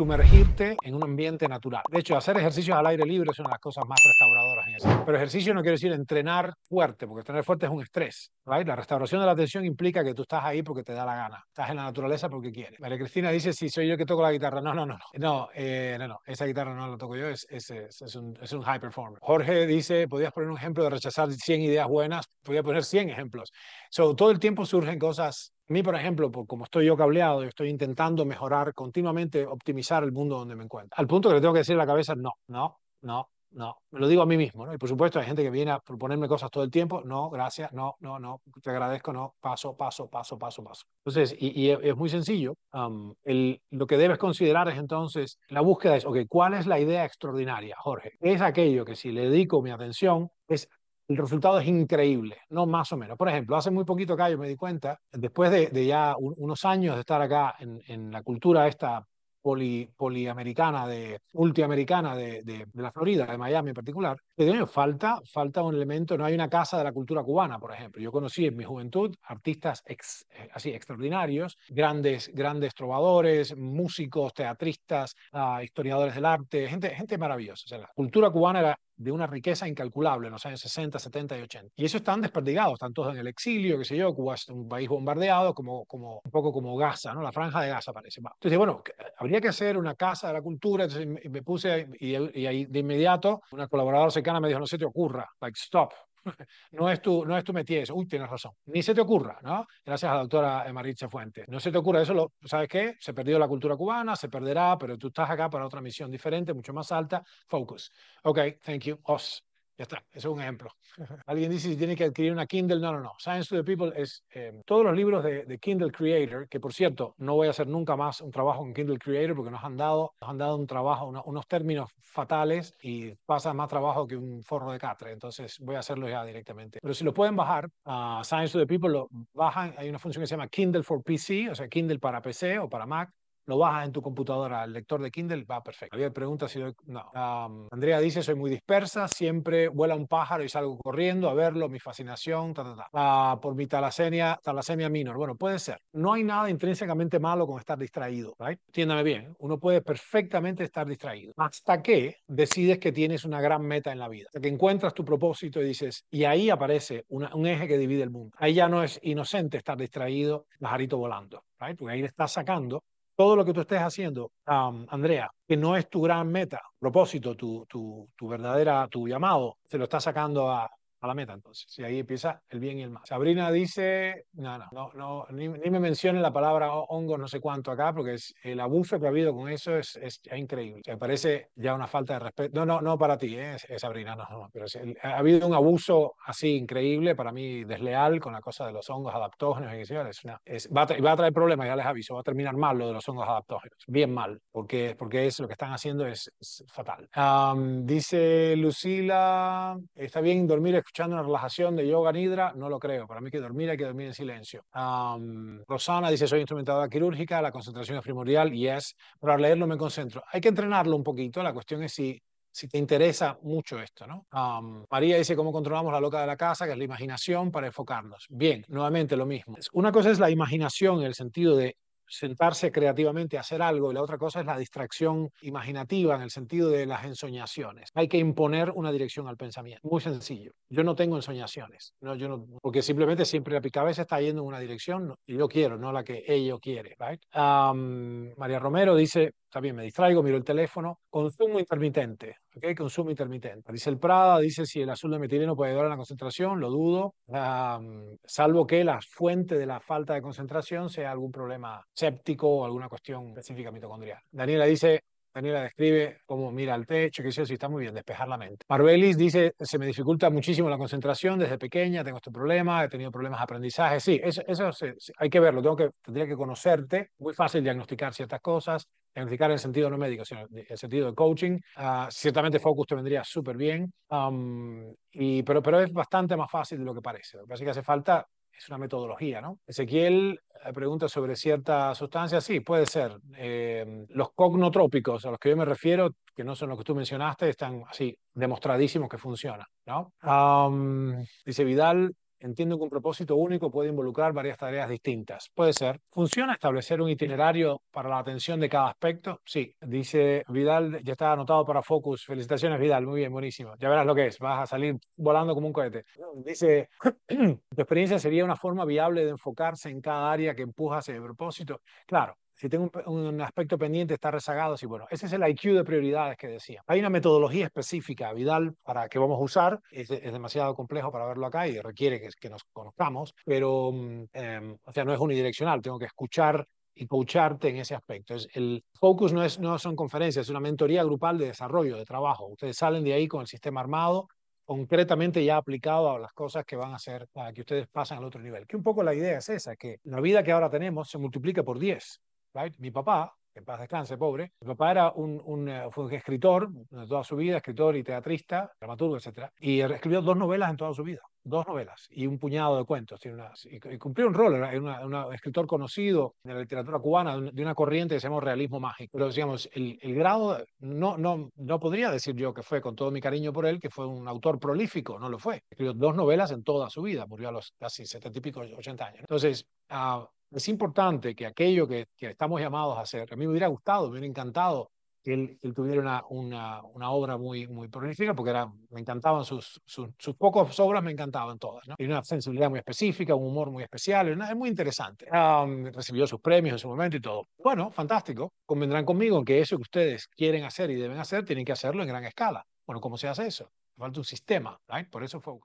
sumergirte en un ambiente natural. De hecho, hacer ejercicios al aire libre es una de las cosas más restauradoras en eso. Pero ejercicio no quiere decir entrenar fuerte, porque entrenar fuerte es un estrés. ¿right? La restauración de la atención implica que tú estás ahí porque te da la gana. Estás en la naturaleza porque quieres. María Cristina dice, si soy yo que toco la guitarra. No, no, no. No, no, eh, no, Esa guitarra no la toco yo, es, un, high performer. Jorge dice, podías poner un ejemplo de rechazar 100 ideas buenas. Podía poner 100 ejemplos. todo el tiempo surgen cosas a mí, por ejemplo, por como estoy yo cableado, estoy intentando mejorar continuamente, optimizar el mundo donde me encuentro. Al punto que le tengo que decir a la cabeza, no, no, no, no. Me lo digo a mí mismo, ¿no? Y por supuesto hay gente que viene a proponerme cosas todo el tiempo, no, gracias, no, no, no, te agradezco, no, paso, paso, paso, paso, paso. Entonces, y, es muy sencillo. lo que debes considerar es entonces, la búsqueda es, ok, ¿cuál es la idea extraordinaria, Jorge? Es aquello que si le dedico mi atención, es el resultado es increíble, no más o menos. Por ejemplo, hace muy poquito acá yo me di cuenta, después de, ya unos años de estar acá en, la cultura esta poli, poliamericana, de, multiamericana de, la Florida, de Miami en particular, falta, falta un elemento, no hay una casa de la cultura cubana, por ejemplo. Yo conocí en mi juventud artistas eh, así extraordinarios, grandes, grandes trovadores, músicos, teatristas, ah, historiadores del arte, gente, gente maravillosa. la cultura cubana era de una riqueza incalculable en los años 60, 70 y 80. Y eso están desperdigados, tanto en el exilio, qué sé yo, Cuba es un país bombardeado, como, como un poco como Gaza, ¿no? La franja de Gaza parece. Entonces, bueno, eh, habría que hacer una casa de la cultura, entonces me puse y, y ahí de inmediato una colaboradora cercana me dijo, no se te ocurra, like, stop, no es tu, no es tu métier Uy, tienes razón. Ni se te ocurra, ¿no? Gracias a la doctora Maritza Fuentes. No se te ocurra eso, lo, ¿sabes qué? Se perdió la cultura cubana, se perderá, pero tú estás acá para otra misión diferente, mucho más alta. Focus. Ok, thank you. Os. Ya está, ese es un ejemplo. Alguien dice si tiene que adquirir una Kindle. No, no, no. Science to the People es eh, todos los libros de, de, Kindle Creator, que por cierto, no voy a hacer nunca más un trabajo con Kindle Creator porque nos han dado, nos han dado un trabajo, unos términos fatales y pasa más trabajo que un forro de catre. Entonces voy a hacerlo ya directamente. Pero si lo pueden bajar, a Science to the People lo bajan. Hay una función que se llama Kindle for PC, o sea, Kindle para PC o para Mac lo bajas en tu computadora al lector de Kindle, va perfecto. Había preguntas si... no. Mm, Andrea dice, soy muy dispersa, siempre vuela un pájaro y salgo corriendo a verlo, mi fascinación, ta, ta, ta. Ah, por mi talasemia, talasemia minor. Bueno, puede ser. No hay nada intrínsecamente malo con estar distraído, ¿right? Entiéndame bien, uno puede perfectamente estar distraído hasta que decides que tienes una gran meta en la vida, hasta que encuentras tu propósito y dices, y ahí aparece un eje que divide el mundo. Ahí ya no es inocente estar distraído, pajarito volando. Right? Porque ahí le estás sacando todo lo que tú estés haciendo, Andrea, que no es tu gran meta, propósito, tu, tu verdadera, tu llamado, se lo estás sacando a, a la meta entonces. Y ahí empieza el bien y el mal. Sabrina dice, no, no, no, ni, ni, me mencionen la palabra hongo no sé cuánto acá, porque es, el abuso que ha habido con eso es, es, increíble. me parece ya una falta de respeto. No, no, no para ti, ¿eh? Sabrina, no, no, pero ha habido un abuso así increíble, para mí desleal, con la cosa de los hongos adaptógenos y es, una, va, a traer problemas, ya les aviso, va a terminar mal lo de los hongos adaptógenos, bien mal, porque, porque es, lo que están haciendo es, fatal. dice Lucila, está bien dormir escuchando una relajación de yoga nidra, no lo creo. Para mí que dormir, hay que dormir en silencio. Rosana dice, soy instrumentadora quirúrgica, la concentración es primordial, y es, pero al leerlo me concentro. Hay que entrenarlo un poquito, la cuestión es si si te interesa mucho esto, ¿no? María dice cómo controlamos la loca de la casa, que es la imaginación para enfocarnos. Bien, nuevamente lo mismo. Una cosa es la imaginación en el sentido de sentarse creativamente a hacer algo y la otra cosa es la distracción imaginativa en el sentido de las ensoñaciones. Hay que imponer una dirección al pensamiento. Muy sencillo. Yo no tengo ensoñaciones, no, yo porque simplemente siempre la picabeza está yendo en una dirección y yo quiero, no la que ello quiere. María Romero dice, está bien, me distraigo, miro el teléfono. Consumo intermitente, ¿ok? Consumo intermitente. Dice el Prada, dice si el azul de metileno puede ayudar a la concentración, lo dudo, salvo que la fuente de la falta de concentración sea algún problema séptico o alguna cuestión específica mitocondrial. Daniela dice, Daniela describe cómo mira al techo, que sé si está muy bien, despejar la mente. Marbelis dice, se me dificulta muchísimo la concentración desde pequeña, tengo este problema, he tenido problemas de aprendizaje. Sí, eso, eso hay que verlo, tengo que, tendría que conocerte, muy fácil diagnosticar ciertas cosas, en el sentido no médico, sino en el sentido de coaching. Ah, ciertamente Focus te vendría súper bien, y, pero, pero es bastante más fácil de lo que parece. Lo que que hace falta es una metodología, ¿no? Ezequiel eh, pregunta sobre ciertas sustancias, sí, puede ser. Eh, los cognotrópicos a los que yo me refiero, que no son los que tú mencionaste, están así demostradísimos que funcionan, ¿no? dice Vidal, Entiendo que un propósito único puede involucrar varias tareas distintas. Puede ser. ¿Funciona establecer un itinerario para la atención de cada aspecto? Sí, dice Vidal, ya está anotado para Focus. Felicitaciones, Vidal. Muy bien, buenísimo. Ya verás lo que es. Vas a salir volando como un cohete. Dice, tu experiencia sería una forma viable de enfocarse en cada área que empujas ese propósito. Claro, si tengo un, aspecto pendiente, está rezagado, bueno, ese es el IQ de prioridades que decía. Hay una metodología específica, Vidal, para que vamos a usar, es, demasiado complejo para verlo acá y requiere que, que nos conozcamos, pero, mm, em, o sea, no es unidireccional, tengo que escuchar y coacharte en ese aspecto. el focus no, es, no son conferencias, es una mentoría grupal de desarrollo, de trabajo. Ustedes salen de ahí con el sistema armado, concretamente ya aplicado a las cosas que van a hacer para que ustedes pasen al otro nivel. Que un poco la idea es esa, que la vida que ahora tenemos se multiplica por 10. Mi papá, en paz descanse, pobre, mi papá era un, eh, fue un escritor de toda su vida, escritor y teatrista, dramaturgo, etc. Y escribió dos novelas en toda su vida, dos novelas y un puñado de cuentos. Tiene una, y, cumplió un rol, era un escritor conocido en la literatura cubana de una corriente que se llama realismo mágico. Pero decíamos el, grado, no, no, no podría decir yo que fue, con todo mi cariño por él, que fue un autor prolífico, no lo fue. Escribió dos novelas en toda su vida, murió a los casi 70 y pico, 80 años. Entonces, a ah, es importante que aquello que, estamos llamados a hacer, a mí me hubiera gustado, me hubiera encantado que él, tuviera una, una, una, obra muy, muy prolífica, porque era, me encantaban sus, sus, sus pocas obras, me encantaban todas. ¿no? Tiene una sensibilidad muy específica, un humor muy especial, una, es muy interesante. Ah, recibió sus premios en su momento y todo. Bueno, fantástico. Convendrán conmigo en que eso que ustedes quieren hacer y deben hacer, tienen que hacerlo en gran escala. Bueno, ¿cómo se hace eso? Falta un sistema, ¿right? Por eso fue...